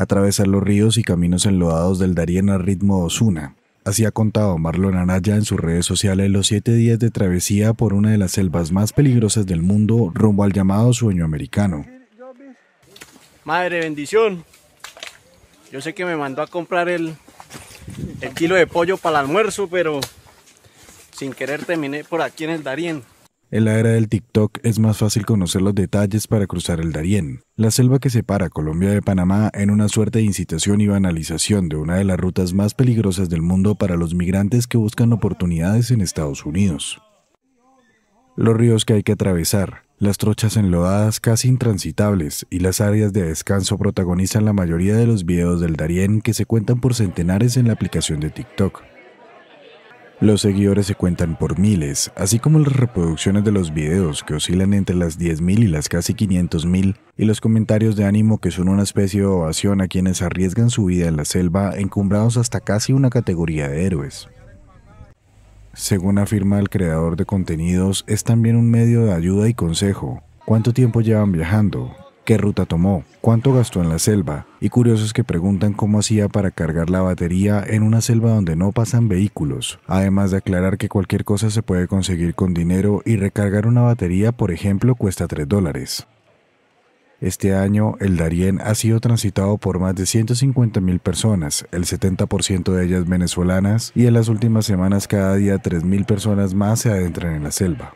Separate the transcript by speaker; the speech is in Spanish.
Speaker 1: atravesar los ríos y caminos enlodados del Darién al ritmo Osuna. Así ha contado Marlon Anaya en sus redes sociales los siete días de travesía por una de las selvas más peligrosas del mundo rumbo al llamado sueño americano.
Speaker 2: Madre bendición, yo sé que me mandó a comprar el, el kilo de pollo para el almuerzo, pero sin querer terminé por aquí en el Darién.
Speaker 1: En la era del TikTok es más fácil conocer los detalles para cruzar el Darién, la selva que separa Colombia de Panamá en una suerte de incitación y banalización de una de las rutas más peligrosas del mundo para los migrantes que buscan oportunidades en Estados Unidos. Los ríos que hay que atravesar, las trochas enlodadas casi intransitables y las áreas de descanso protagonizan la mayoría de los videos del Darién que se cuentan por centenares en la aplicación de TikTok. Los seguidores se cuentan por miles, así como las reproducciones de los videos que oscilan entre las 10.000 y las casi 500.000 y los comentarios de ánimo que son una especie de ovación a quienes arriesgan su vida en la selva encumbrados hasta casi una categoría de héroes. Según afirma el creador de contenidos, es también un medio de ayuda y consejo. ¿Cuánto tiempo llevan viajando? qué ruta tomó, cuánto gastó en la selva, y curiosos que preguntan cómo hacía para cargar la batería en una selva donde no pasan vehículos, además de aclarar que cualquier cosa se puede conseguir con dinero y recargar una batería, por ejemplo, cuesta 3 dólares. Este año, el Darién ha sido transitado por más de 150.000 personas, el 70% de ellas venezolanas, y en las últimas semanas cada día 3.000 personas más se adentran en la selva.